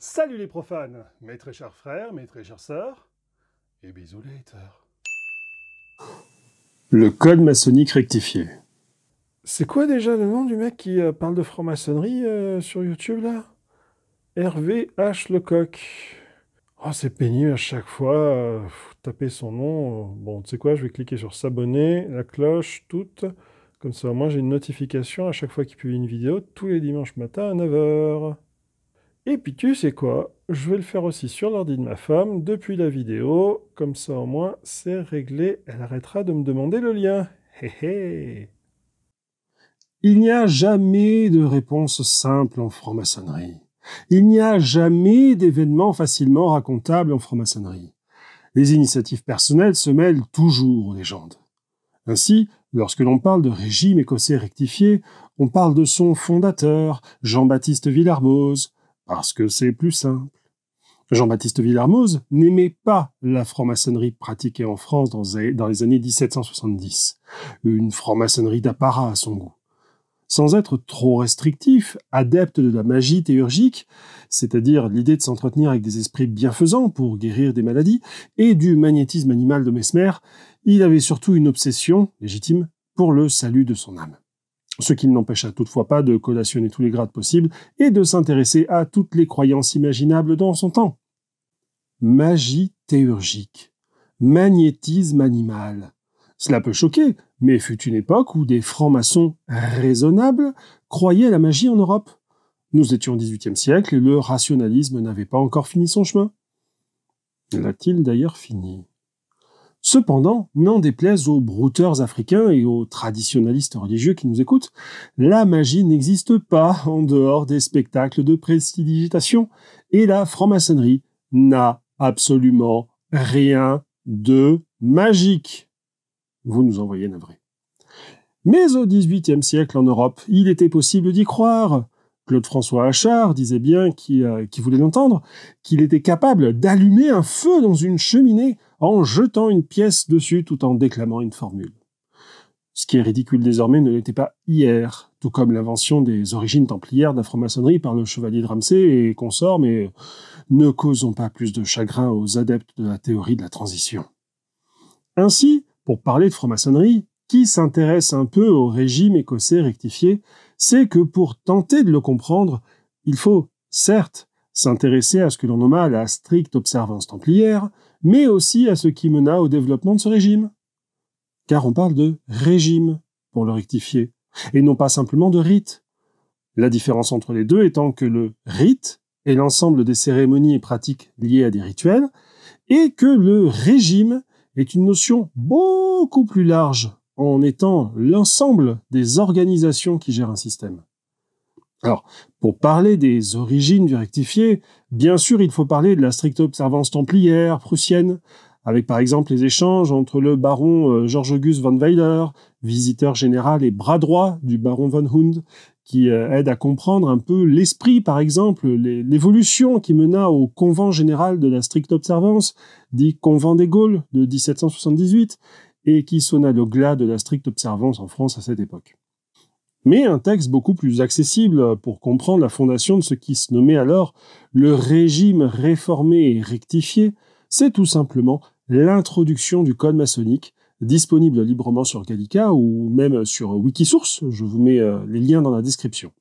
Salut les profanes, mes très chers frères, mes très chères sœurs, et bisous les Le code maçonnique rectifié. C'est quoi déjà le nom du mec qui euh, parle de franc-maçonnerie euh, sur YouTube là Hervé H. Lecoq. Oh, c'est pénible à chaque fois. Euh, taper son nom. Bon, tu sais quoi, je vais cliquer sur s'abonner, la cloche, toute. Comme ça, moi, j'ai une notification à chaque fois qu'il publie une vidéo, tous les dimanches matin à 9h. Et puis tu sais quoi Je vais le faire aussi sur l'ordi de ma femme, depuis la vidéo, comme ça au moins c'est réglé, elle arrêtera de me demander le lien. Hé hé Il n'y a jamais de réponse simple en franc-maçonnerie. Il n'y a jamais d'événement facilement racontable en franc-maçonnerie. Les initiatives personnelles se mêlent toujours aux légendes. Ainsi, lorsque l'on parle de régime écossais rectifié, on parle de son fondateur, Jean-Baptiste Villarbose, parce que c'est plus simple. Jean-Baptiste Villarmoz n'aimait pas la franc-maçonnerie pratiquée en France dans, les années 1770, une franc-maçonnerie d'apparat à son goût. Sans être trop restrictif, adepte de la magie théurgique, c'est-à-dire l'idée de s'entretenir avec des esprits bienfaisants pour guérir des maladies, et du magnétisme animal de Mesmer, il avait surtout une obsession, légitime, pour le salut de son âme ce qui ne l'empêcha toutefois pas de collationner tous les grades possibles et de s'intéresser à toutes les croyances imaginables dans son temps. Magie théurgique, magnétisme animal. Cela peut choquer, mais fut une époque où des francs-maçons raisonnables croyaient à la magie en Europe. Nous étions au XVIIIe siècle et le rationalisme n'avait pas encore fini son chemin. L'a-t-il d'ailleurs fini Cependant, n'en déplaise aux brouteurs africains et aux traditionalistes religieux qui nous écoutent, la magie n'existe pas en dehors des spectacles de prestidigitation et la franc-maçonnerie n'a absolument rien de magique. Vous nous envoyez navré. Mais au XVIIIe siècle en Europe, il était possible d'y croire. Claude François Hachard disait bien, qui euh, voulait l'entendre, qu'il était capable d'allumer un feu dans une cheminée en jetant une pièce dessus tout en déclamant une formule. Ce qui est ridicule désormais ne l'était pas hier, tout comme l'invention des origines templières de la franc-maçonnerie par le chevalier de Ramsay et consorts, mais ne causons pas plus de chagrin aux adeptes de la théorie de la transition. Ainsi, pour parler de franc-maçonnerie, qui s'intéresse un peu au régime écossais rectifié sait que pour tenter de le comprendre, il faut, certes, s'intéresser à ce que l'on nomma la stricte observance templière, mais aussi à ce qui mena au développement de ce régime. Car on parle de régime pour le rectifier, et non pas simplement de rite. La différence entre les deux étant que le rite est l'ensemble des cérémonies et pratiques liées à des rituels, et que le régime est une notion beaucoup plus large en étant l'ensemble des organisations qui gèrent un système. Alors, pour parler des origines du rectifié, bien sûr, il faut parler de la stricte observance templière prussienne, avec par exemple les échanges entre le baron euh, Georges Auguste von Weiler, visiteur général et bras droit du baron von Hund, qui euh, aide à comprendre un peu l'esprit, par exemple, l'évolution qui mena au convent général de la stricte observance, dit convent des Gaules de 1778, et qui sonna le glas de la stricte observance en France à cette époque mais un texte beaucoup plus accessible pour comprendre la fondation de ce qui se nommait alors le régime réformé et rectifié, c'est tout simplement l'introduction du code maçonnique, disponible librement sur Gallica ou même sur Wikisource, je vous mets euh, les liens dans la description.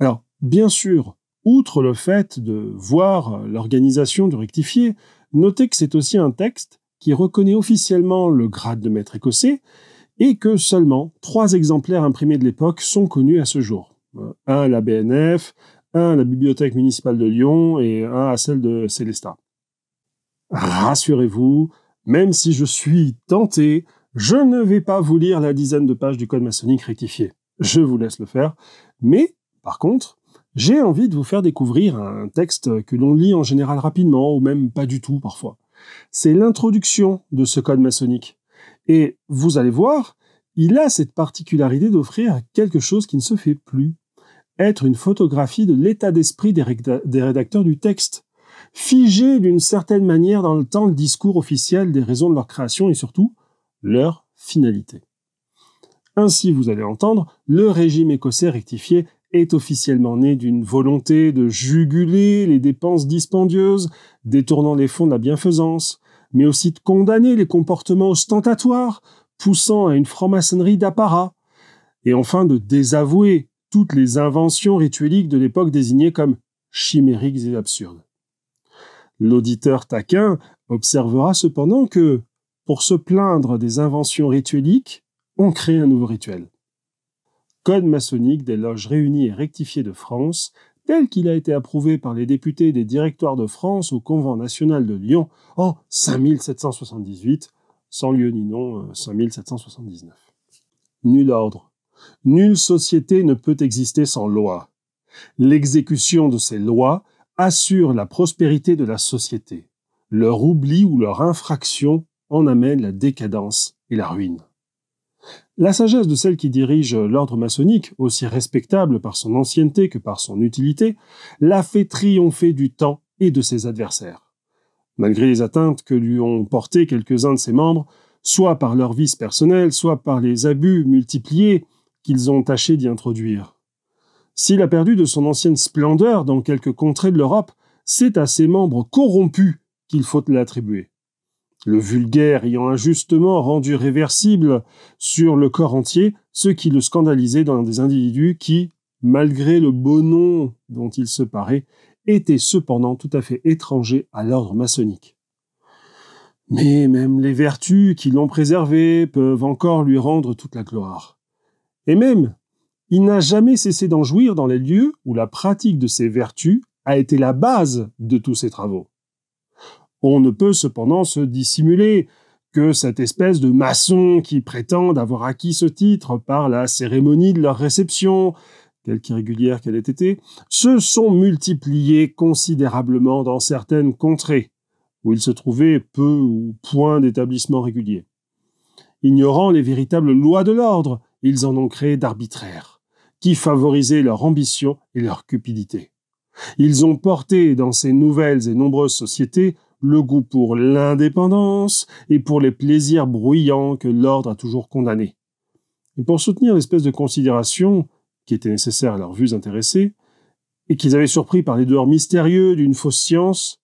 Alors, bien sûr, outre le fait de voir l'organisation du rectifié, notez que c'est aussi un texte qui reconnaît officiellement le grade de maître écossais et que seulement trois exemplaires imprimés de l'époque sont connus à ce jour. Euh, un à la BNF, un à la Bibliothèque municipale de Lyon et un à celle de Célestat. Rassurez-vous, même si je suis tenté, je ne vais pas vous lire la dizaine de pages du code maçonnique rectifié. Je vous laisse le faire. Mais, par contre, j'ai envie de vous faire découvrir un texte que l'on lit en général rapidement ou même pas du tout parfois. C'est l'introduction de ce code maçonnique. Et vous allez voir, il a cette particularité d'offrir quelque chose qui ne se fait plus, être une photographie de l'état d'esprit des, rédacteurs du texte, figé d'une certaine manière dans le temps le discours officiel des raisons de leur création et surtout leur finalité. Ainsi, vous allez entendre, le régime écossais rectifié est officiellement né d'une volonté de juguler les dépenses dispendieuses, détournant les fonds de la bienfaisance, mais aussi de condamner les comportements ostentatoires, poussant à une franc-maçonnerie d'apparat, et enfin de désavouer toutes les inventions ritueliques de l'époque désignées comme chimériques et absurdes. L'auditeur taquin observera cependant que, pour se plaindre des inventions ritueliques, on crée un nouveau rituel. Code maçonnique des loges réunies et rectifiées de France, tel qu'il a été approuvé par les députés des directoires de France au Convent national de Lyon en 5778, sans lieu ni nom, 5779. Euh, Nul ordre, nulle société ne peut exister sans loi. L'exécution de ces lois assure la prospérité de la société. Leur oubli ou leur infraction en amène la décadence et la ruine. La sagesse de celle qui dirige l'ordre maçonnique, aussi respectable par son ancienneté que par son utilité, l'a fait triompher du temps et de ses adversaires malgré les atteintes que lui ont portées quelques-uns de ses membres, soit par leur vice personnel, soit par les abus multipliés qu'ils ont tâché d'y introduire. S'il a perdu de son ancienne splendeur dans quelques contrées de l'Europe, c'est à ses membres corrompus qu'il faut l'attribuer. Le vulgaire ayant injustement rendu réversible sur le corps entier ce qui le scandalisait dans des individus qui, malgré le beau nom dont il se paraît, était cependant tout à fait étranger à l'ordre maçonnique. Mais même les vertus qui l'ont préservé peuvent encore lui rendre toute la gloire. Et même, il n'a jamais cessé d'en jouir dans les lieux où la pratique de ses vertus a été la base de tous ses travaux. On ne peut cependant se dissimuler que cette espèce de maçon qui prétend avoir acquis ce titre par la cérémonie de leur réception, telle qu'irrégulière qu'elle ait été, se sont multipliées considérablement dans certaines contrées, où il se trouvait peu ou point d'établissements réguliers. Ignorant les véritables lois de l'ordre, ils en ont créé d'arbitraires, qui favorisaient leur ambition et leur cupidité. Ils ont porté dans ces nouvelles et nombreuses sociétés le goût pour l'indépendance et pour les plaisirs bruyants que l'ordre a toujours condamnés. Et pour soutenir l'espèce de considération qui étaient nécessaires à leurs vues intéressées, et qu'ils avaient surpris par les dehors mystérieux d'une fausse science,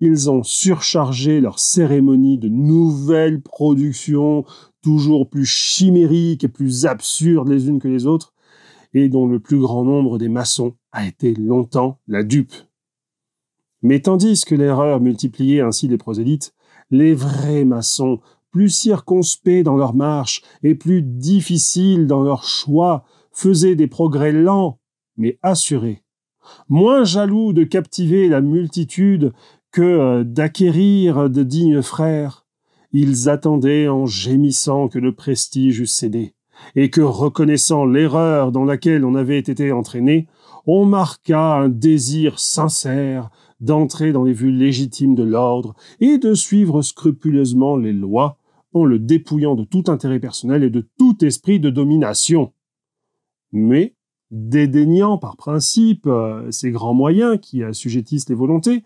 ils ont surchargé leur cérémonie de nouvelles productions toujours plus chimériques et plus absurdes les unes que les autres, et dont le plus grand nombre des maçons a été longtemps la dupe. Mais tandis que l'erreur multipliait ainsi les prosélytes, les vrais maçons, plus circonspects dans leur marche et plus difficiles dans leurs choix, faisaient des progrès lents mais assurés, moins jaloux de captiver la multitude que euh, d'acquérir de dignes frères, ils attendaient en gémissant que le prestige eût cédé, et que, reconnaissant l'erreur dans laquelle on avait été entraîné, on marqua un désir sincère d'entrer dans les vues légitimes de l'ordre et de suivre scrupuleusement les lois en le dépouillant de tout intérêt personnel et de tout esprit de domination mais dédaignant par principe euh, ces grands moyens qui assujettissent les volontés,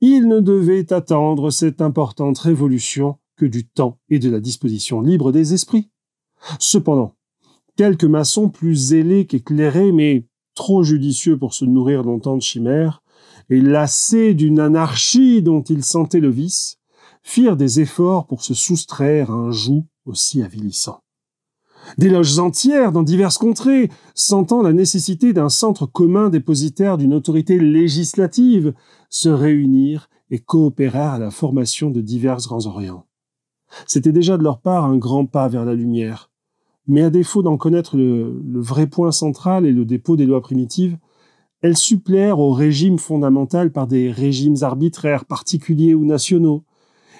il ne devait attendre cette importante révolution que du temps et de la disposition libre des esprits. Cependant, quelques maçons plus zélés qu'éclairés, mais trop judicieux pour se nourrir longtemps de chimères, et lassés d'une anarchie dont ils sentaient le vice, firent des efforts pour se soustraire à un joug aussi avilissant. Des loges entières dans diverses contrées, sentant la nécessité d'un centre commun dépositaire d'une autorité législative, se réunirent et coopérèrent à la formation de divers grands orients. C'était déjà de leur part un grand pas vers la lumière. Mais à défaut d'en connaître le, le, vrai point central et le dépôt des lois primitives, elles supplèrent au régime fondamental par des régimes arbitraires, particuliers ou nationaux,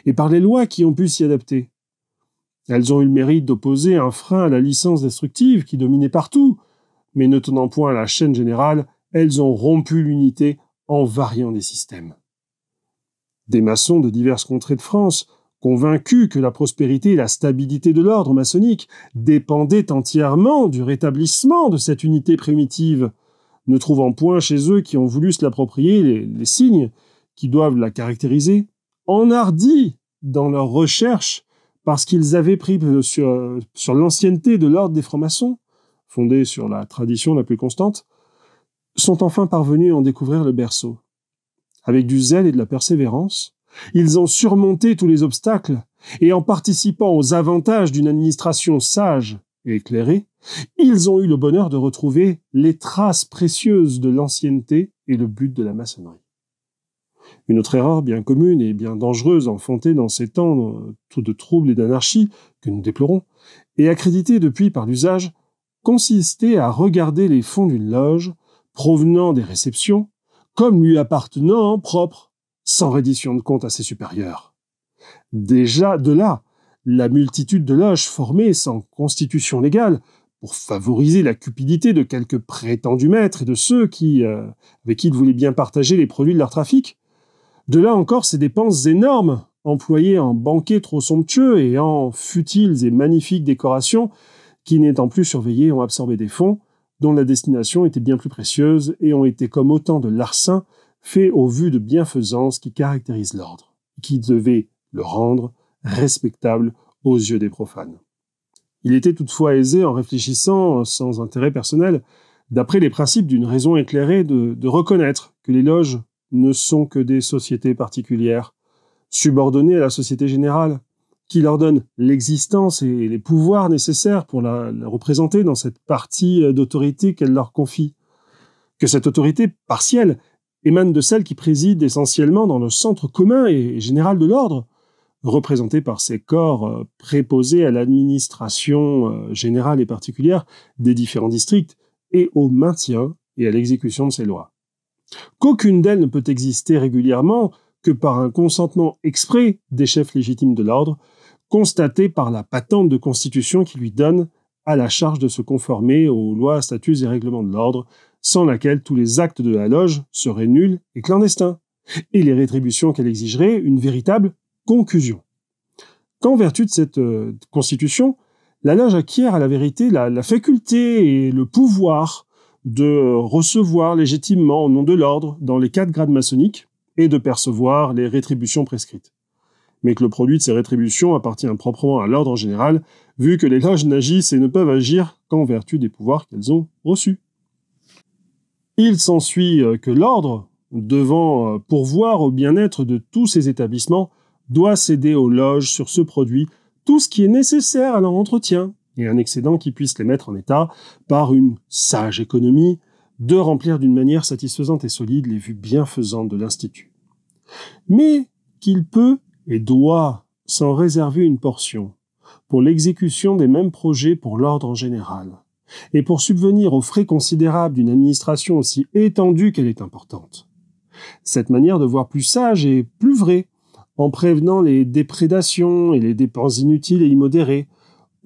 et par les lois qui ont pu s'y adapter. Elles ont eu le mérite d'opposer un frein à la licence destructive qui dominait partout, mais ne tenant point à la chaîne générale, elles ont rompu l'unité en variant les systèmes. Des maçons de diverses contrées de France, convaincus que la prospérité et la stabilité de l'ordre maçonnique dépendaient entièrement du rétablissement de cette unité primitive, ne trouvant point chez eux qui ont voulu se l'approprier les, signes qui doivent la caractériser, enhardis dans leur recherche parce qu'ils avaient pris euh, sur, l'ancienneté de l'ordre des francs-maçons, fondé sur la tradition la plus constante, sont enfin parvenus à en découvrir le berceau. Avec du zèle et de la persévérance, ils ont surmonté tous les obstacles, et en participant aux avantages d'une administration sage et éclairée, ils ont eu le bonheur de retrouver les traces précieuses de l'ancienneté et le but de la maçonnerie. Une autre erreur bien commune et bien dangereuse enfantée dans ces temps euh, de troubles et d'anarchie que nous déplorons, et accréditée depuis par l'usage, consistait à regarder les fonds d'une loge, provenant des réceptions, comme lui appartenant en propre, sans reddition de compte à ses supérieurs. Déjà de là, la multitude de loges formées sans constitution légale, pour favoriser la cupidité de quelques prétendus maîtres et de ceux qui, euh, avec qui ils voulaient bien partager les produits de leur trafic, de là encore ces dépenses énormes, employées en banquets trop somptueux et en futiles et magnifiques décorations, qui n'étant plus surveillées ont absorbé des fonds, dont la destination était bien plus précieuse et ont été comme autant de larcins faits au vu de bienfaisance qui caractérise l'ordre, qui devait le rendre respectable aux yeux des profanes. Il était toutefois aisé, en réfléchissant sans intérêt personnel, d'après les principes d'une raison éclairée, de, reconnaître que les loges ne sont que des sociétés particulières, subordonnées à la société générale, qui leur donne l'existence et les pouvoirs nécessaires pour la, représenter dans cette partie euh, d'autorité qu'elle leur confie. Que cette autorité partielle émane de celle qui préside essentiellement dans le centre commun et général de l'ordre, représenté par ces corps euh, préposés à l'administration euh, générale et particulière des différents districts et au maintien et à l'exécution de ces lois qu'aucune d'elles ne peut exister régulièrement que par un consentement exprès des chefs légitimes de l'ordre, constaté par la patente de constitution qui lui donne à la charge de se conformer aux lois, statuts et règlements de l'ordre, sans laquelle tous les actes de la loge seraient nuls et clandestins, et les rétributions qu'elle exigerait une véritable conclusion. Qu'en vertu de cette euh, constitution, la loge acquiert à la vérité la faculté et le pouvoir de euh, recevoir légitimement au nom de l'ordre dans les quatre grades maçonniques et de percevoir les rétributions prescrites. Mais que le produit de ces rétributions appartient proprement à l'ordre en général, vu que les loges n'agissent et ne peuvent agir qu'en vertu des pouvoirs qu'elles ont reçus. Il s'ensuit euh, que l'ordre, devant euh, pourvoir au bien-être de tous ses établissements, doit céder aux loges sur ce produit tout ce qui est nécessaire à leur entretien, et un excédent qui puisse les mettre en état, par une sage économie, de remplir d'une manière satisfaisante et solide les vues bienfaisantes de l'Institut. Mais qu'il peut et doit s'en réserver une portion pour l'exécution des mêmes projets pour l'ordre en général, et pour subvenir aux frais considérables d'une administration aussi étendue qu'elle est importante. Cette manière de voir plus sage et plus vraie, en prévenant les déprédations et les dépenses inutiles et immodérées,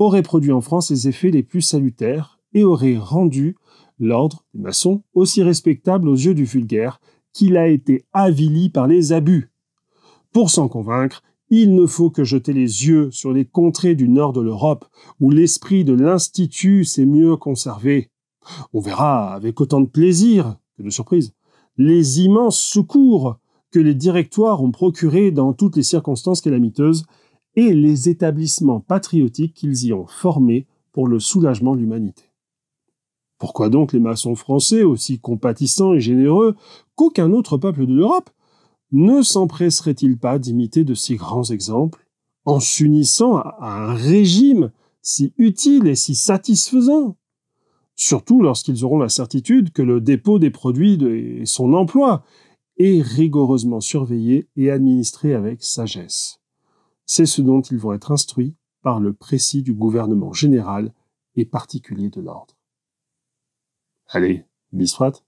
aurait produit en France les effets les plus salutaires et aurait rendu l'ordre des maçons aussi respectable aux yeux du vulgaire qu'il a été avili par les abus. Pour s'en convaincre, il ne faut que jeter les yeux sur les contrées du nord de l'Europe, où l'esprit de l'Institut s'est mieux conservé. On verra avec autant de plaisir que de surprise les immenses secours que les directoires ont procurés dans toutes les circonstances calamiteuses et les établissements patriotiques qu'ils y ont formés pour le soulagement de l'humanité. Pourquoi donc les maçons français, aussi compatissants et généreux qu'aucun autre peuple de l'Europe, ne s'empresseraient-ils pas d'imiter de si grands exemples, en s'unissant à un régime si utile et si satisfaisant Surtout lorsqu'ils auront la certitude que le dépôt des produits et son emploi est rigoureusement surveillé et administré avec sagesse c'est ce dont ils vont être instruits par le précis du gouvernement général et particulier de l'ordre. Allez, bisfrate